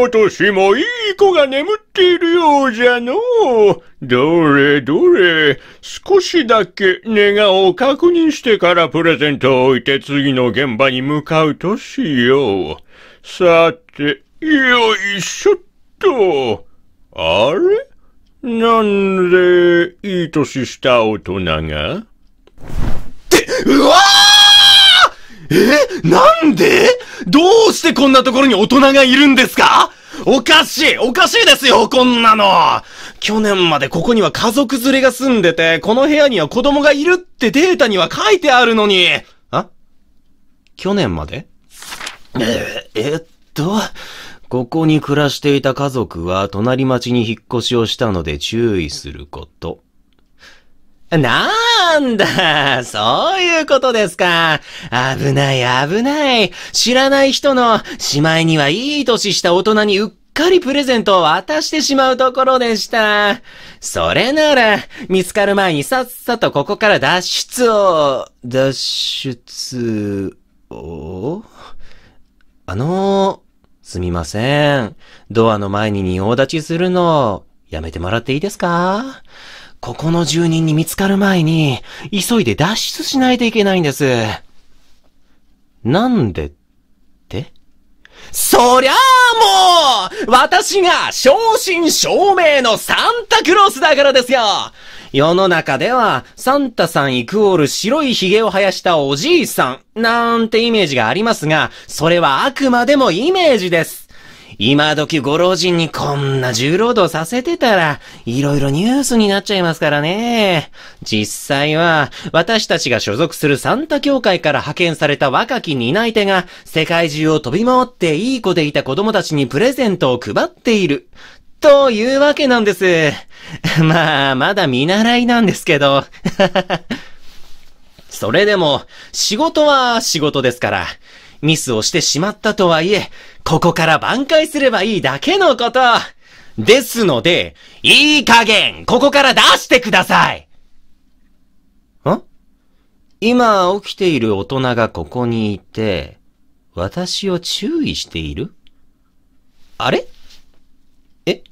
今年もいい子が眠っているようじゃの。う。どれどれ、少しだけ寝顔を確認してからプレゼントを置いて次の現場に向かうとしよう。さて、よいしょっと。あれなんで、いい年した大人がって、うわあえなんでどうしてこんなところに大人がいるんですかおかしいおかしいですよこんなの去年までここには家族連れが住んでて、この部屋には子供がいるってデータには書いてあるのにあ去年までええっと、ここに暮らしていた家族は隣町に引っ越しをしたので注意すること。ななんだ、そういうことですか。危ない危ない。知らない人の、しまいにはいい年した大人にうっかりプレゼントを渡してしまうところでした。それなら、見つかる前にさっさとここから脱出を、脱出をあのすみません。ドアの前に仁王立ちするの、やめてもらっていいですかここの住人に見つかる前に、急いで脱出しないといけないんです。なんでってそりゃあもう私が正真正銘のサンタクロースだからですよ世の中では、サンタさんイクオール白い髭を生やしたおじいさん、なんてイメージがありますが、それはあくまでもイメージです。今時ご老人にこんな重労働させてたら、いろいろニュースになっちゃいますからね。実際は、私たちが所属するサンタ協会から派遣された若き担い手が、世界中を飛び回っていい子でいた子供たちにプレゼントを配っている。というわけなんです。まあ、まだ見習いなんですけど。それでも、仕事は仕事ですから。ミスをしてしまったとはいえ、ここから挽回すればいいだけのこと。ですので、いい加減、ここから出してくださいん今起きている大人がここにいて、私を注意しているあれえ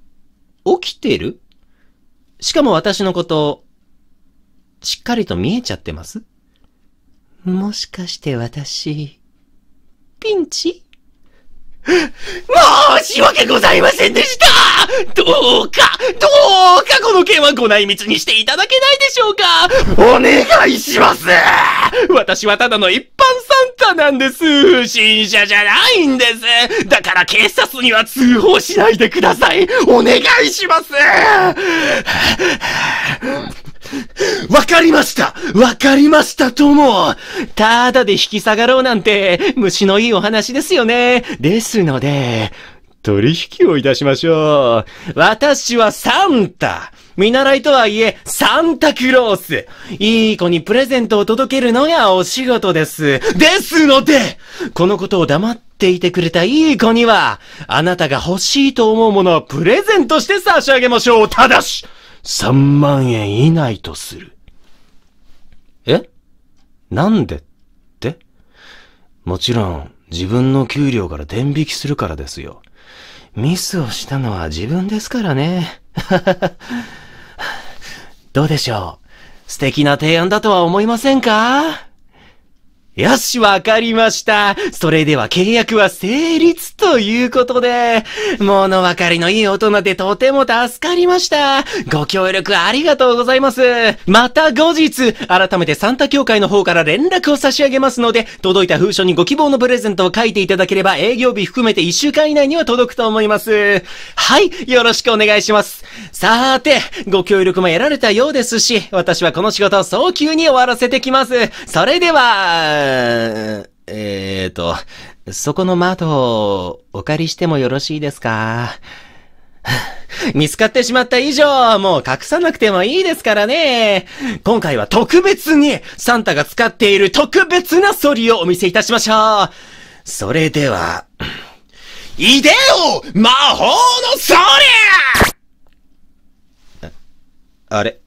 起きてるしかも私のこと、しっかりと見えちゃってますもしかして私、ンチ申し訳ございませんでしたどうか、どうかこの件はご内密にしていただけないでしょうかお願いします私はただの一般サンタなんです不審者じゃないんですだから警察には通報しないでくださいお願いします わかりましたわかりましたともただで引き下がろうなんて、虫のいいお話ですよね。ですので、取引をいたしましょう。私はサンタ見習いとはいえ、サンタクロースいい子にプレゼントを届けるのがお仕事です。ですのでこのことを黙っていてくれたいい子には、あなたが欲しいと思うものをプレゼントして差し上げましょうただし3万円以内とする。えなんでってもちろん自分の給料から転引きするからですよ。ミスをしたのは自分ですからね。どうでしょう素敵な提案だとは思いませんかよし、わかりました。それでは契約は成立ということで、物分かりのいい大人でとても助かりました。ご協力ありがとうございます。また後日、改めてサンタ協会の方から連絡を差し上げますので、届いた封書にご希望のプレゼントを書いていただければ営業日含めて1週間以内には届くと思います。はい、よろしくお願いします。さーて、ご協力も得られたようですし、私はこの仕事を早急に終わらせてきます。それでは、えーと、そこの窓をお借りしてもよろしいですか 見つかってしまった以上、もう隠さなくてもいいですからね。今回は特別に、サンタが使っている特別なソリをお見せいたしましょう。それでは、いでよ魔法のソリああれ、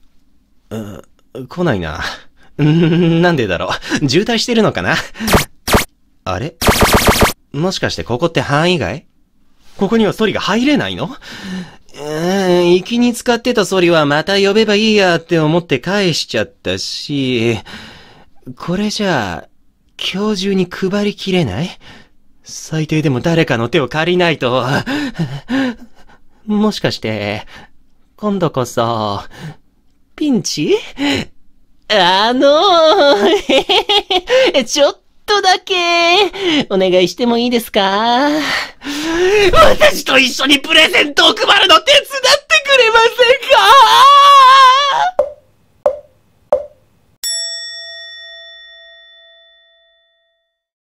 うん、来ないな。んなんでだろう。渋滞してるのかなあれもしかしてここって範囲外ここにはソリが入れないのうーん、粋に使ってたソリはまた呼べばいいやって思って返しちゃったし、これじゃあ、今日中に配りきれない最低でも誰かの手を借りないと。もしかして、今度こそ、ピンチあのー、ちょっとだけ、お願いしてもいいですか私と一緒にプレゼントを配るの手伝ってくれませんか